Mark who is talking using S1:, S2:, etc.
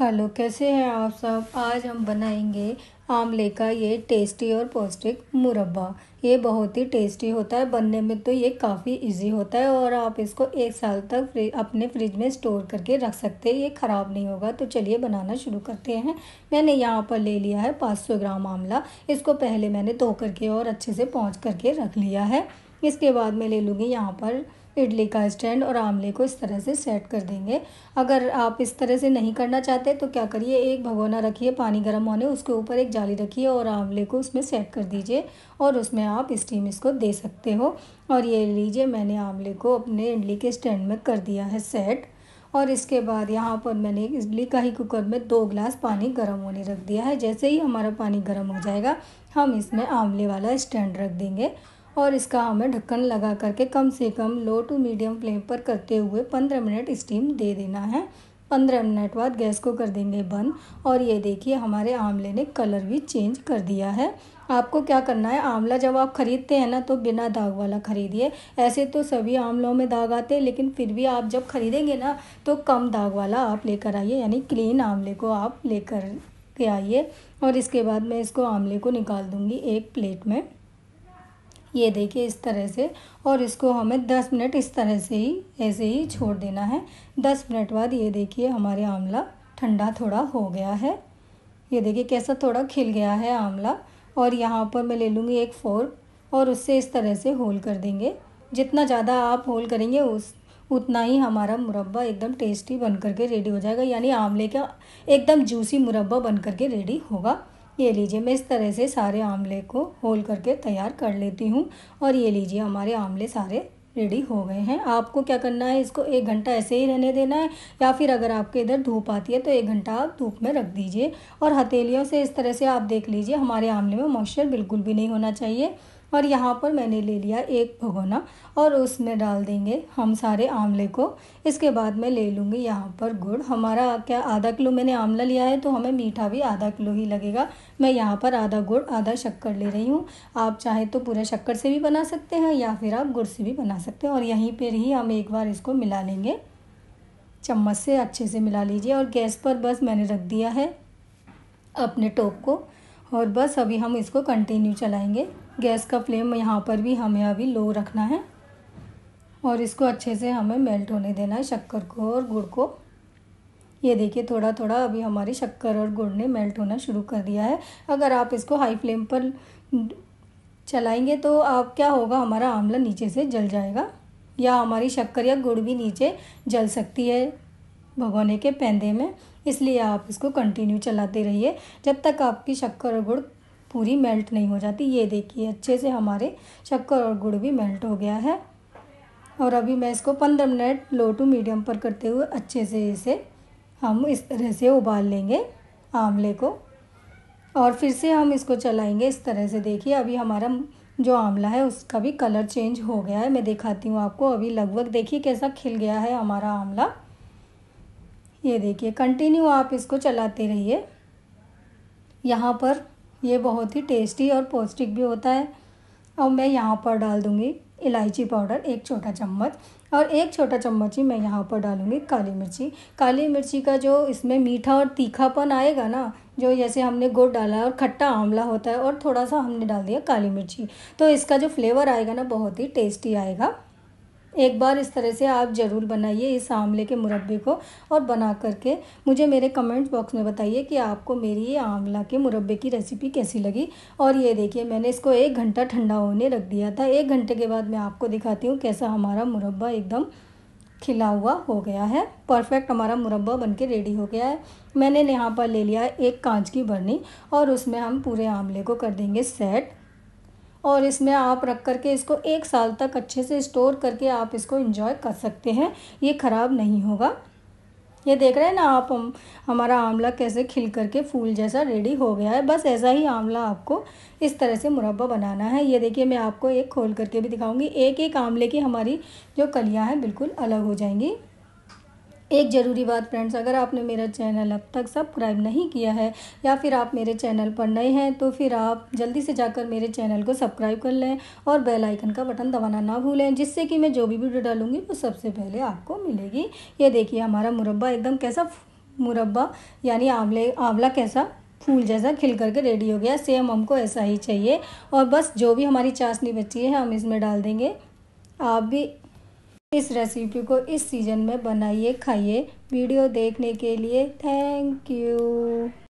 S1: hello कैसे हैं आप सब आज हम बनाएंगे आमले का ये टेस्टी और पौष्टिक मुरब्बा ये बहुत ही टेस्टी होता है बनने में तो ये काफ़ी इजी होता है और आप इसको एक साल तक फ्रिज अपने फ्रिज में स्टोर करके रख सकते हैं ये ख़राब नहीं होगा तो चलिए बनाना शुरू करते हैं मैंने यहाँ पर ले लिया है 500 ग्राम आंवला इसको पहले मैंने धो करके और अच्छे से पहुँच करके रख लिया है इसके बाद मैं ले लूँगी यहाँ पर इडली का स्टैंड और आमले को इस तरह से सेट कर देंगे अगर आप इस तरह से नहीं करना चाहते तो क्या करिए एक भगोना रखिए पानी गर्म होने उसके ऊपर एक जाली रखिए और आमले को उसमें सेट कर दीजिए और उसमें आप स्टीम इसको दे सकते हो और ये लीजिए मैंने आमले को अपने इडली के स्टैंड में कर दिया है सेट और इसके बाद यहाँ पर मैंने इडली का ही कुकर में दो ग्लास पानी गर्म होने रख दिया है जैसे ही हमारा पानी गर्म हो जाएगा हम इसमें आमले वाला स्टैंड रख देंगे और इसका हमें ढक्कन लगा करके कम से कम लो टू मीडियम फ्लेम पर करते हुए पंद्रह मिनट स्टीम दे देना है पंद्रह मिनट बाद गैस को कर देंगे बंद और ये देखिए हमारे आंवले ने कलर भी चेंज कर दिया है आपको क्या करना है आंवला जब आप ख़रीदते हैं ना तो बिना दाग वाला ख़रीदिए ऐसे तो सभी आंवलों में दाग आते हैं लेकिन फिर भी आप जब ख़रीदेंगे ना तो कम दाग वाला आप लेकर आइए यानी क्लीन आंवले को आप लेकर के आइए और इसके बाद मैं इसको आंवले को निकाल दूँगी एक प्लेट में ये देखिए इस तरह से और इसको हमें दस मिनट इस तरह से ही ऐसे ही छोड़ देना है दस मिनट बाद ये देखिए हमारे आंवला ठंडा थोड़ा हो गया है ये देखिए कैसा थोड़ा खिल गया है आंवला और यहाँ पर मैं ले लूँगी एक फोर्क और उससे इस तरह से होल कर देंगे जितना ज़्यादा आप होल करेंगे उस उतना ही हमारा मुरब्बा एकदम टेस्टी बन करके रेडी हो जाएगा यानी आंवले का एकदम जूसी मुरब्बा बन करके रेडी होगा ये लीजिए मैं इस तरह से सारे आमले को होल करके तैयार कर लेती हूँ और ये लीजिए हमारे आमले सारे रेडी हो गए हैं आपको क्या करना है इसको एक घंटा ऐसे ही रहने देना है या फिर अगर आपके इधर धूप आती है तो एक घंटा आप धूप में रख दीजिए और हथेलियों से इस तरह से आप देख लीजिए हमारे आमले में मॉइस्चर बिल्कुल भी नहीं होना चाहिए और यहाँ पर मैंने ले लिया एक भगोना और उसमें डाल देंगे हम सारे आंवले को इसके बाद मैं ले लूँगी यहाँ पर गुड़ हमारा क्या आधा किलो मैंने आंवला लिया है तो हमें मीठा भी आधा किलो ही लगेगा मैं यहाँ पर आधा गुड़ आधा शक्कर ले रही हूँ आप चाहे तो पूरा शक्कर से भी बना सकते हैं या फिर आप गुड़ से भी बना सकते हैं और यहीं पर ही हम एक बार इसको मिला लेंगे चम्मच से अच्छे से मिला लीजिए और गैस पर बस मैंने रख दिया है अपने टोप को और बस अभी हम इसको कंटिन्यू चलाएंगे गैस का फ्लेम यहाँ पर भी हमें अभी लो रखना है और इसको अच्छे से हमें मेल्ट होने देना है शक्कर को और गुड़ को ये देखिए थोड़ा थोड़ा अभी हमारी शक्कर और गुड़ ने मेल्ट होना शुरू कर दिया है अगर आप इसको हाई फ्लेम पर चलाएंगे तो आप क्या होगा हमारा आंवला नीचे से जल जाएगा या हमारी शक्कर या गुड़ भी नीचे जल सकती है भगोने के पैंदे में इसलिए आप इसको कंटिन्यू चलाते रहिए जब तक आपकी शक्कर और गुड़ पूरी मेल्ट नहीं हो जाती ये देखिए अच्छे से हमारे शक्कर और गुड़ भी मेल्ट हो गया है और अभी मैं इसको पंद्रह मिनट लो टू मीडियम पर करते हुए अच्छे से इसे हम इस तरह से उबाल लेंगे आमले को और फिर से हम इसको चलाएंगे इस तरह से देखिए अभी हमारा जो आंवला है उसका भी कलर चेंज हो गया है मैं दिखाती हूँ आपको अभी लगभग देखिए कैसा खिल गया है हमारा आंवला ये देखिए कंटिन्यू आप इसको चलाते रहिए यहाँ पर ये बहुत ही टेस्टी और पौष्टिक भी होता है और मैं यहाँ पर डाल दूँगी इलायची पाउडर एक छोटा चम्मच और एक छोटा चम्मच ही मैं यहाँ पर डालूँगी काली मिर्ची काली मिर्ची का जो इसमें मीठा और तीखापन आएगा ना जो जैसे हमने गुड़ डाला है और खट्टा आंवला होता है और थोड़ा सा हमने डाल दिया काली मिर्ची तो इसका जो फ्लेवर आएगा ना बहुत ही टेस्टी आएगा एक बार इस तरह से आप ज़रूर बनाइए इस आंवले के मुरब्बे को और बना करके मुझे मेरे कमेंट बॉक्स में बताइए कि आपको मेरी ये आंवला के मुरब्बे की रेसिपी कैसी लगी और ये देखिए मैंने इसको एक घंटा ठंडा होने रख दिया था एक घंटे के बाद मैं आपको दिखाती हूँ कैसा हमारा मुरब्बा एकदम खिला हुआ हो गया है परफेक्ट हमारा मुरब्बा के रेडी हो गया है मैंने यहाँ पर ले लिया है एक कांच की बर्नी और उसमें हम पूरे आंवले को कर देंगे सेट और इसमें आप रख करके इसको एक साल तक अच्छे से स्टोर करके आप इसको इंजॉय कर सकते हैं ये ख़राब नहीं होगा ये देख रहे हैं ना आप हम हमारा आंवला कैसे खिल करके फूल जैसा रेडी हो गया है बस ऐसा ही आंवला आपको इस तरह से मुरब्बा बनाना है ये देखिए मैं आपको एक खोल करके भी दिखाऊंगी एक एक आंवले की हमारी जो कलियां हैं बिल्कुल अलग हो जाएंगी एक ज़रूरी बात फ्रेंड्स अगर आपने मेरा चैनल अब तक सब्सक्राइब नहीं किया है या फिर आप मेरे चैनल पर नए हैं तो फिर आप जल्दी से जाकर मेरे चैनल को सब्सक्राइब कर लें और बेल आइकन का बटन दबाना ना भूलें जिससे कि मैं जो भी वीडियो डालूंगी वो सबसे पहले आपको मिलेगी ये देखिए हमारा मुरब्बा एकदम कैसा मुरब्बा यानी आंवले आंवला कैसा फूल जैसा खिल करके रेडी हो गया सेम हमको ऐसा ही चाहिए और बस जो भी हमारी चाशनी बची है हम इसमें डाल देंगे आप भी इस रेसिपी को इस सीज़न में बनाइए खाइए वीडियो देखने के लिए थैंक यू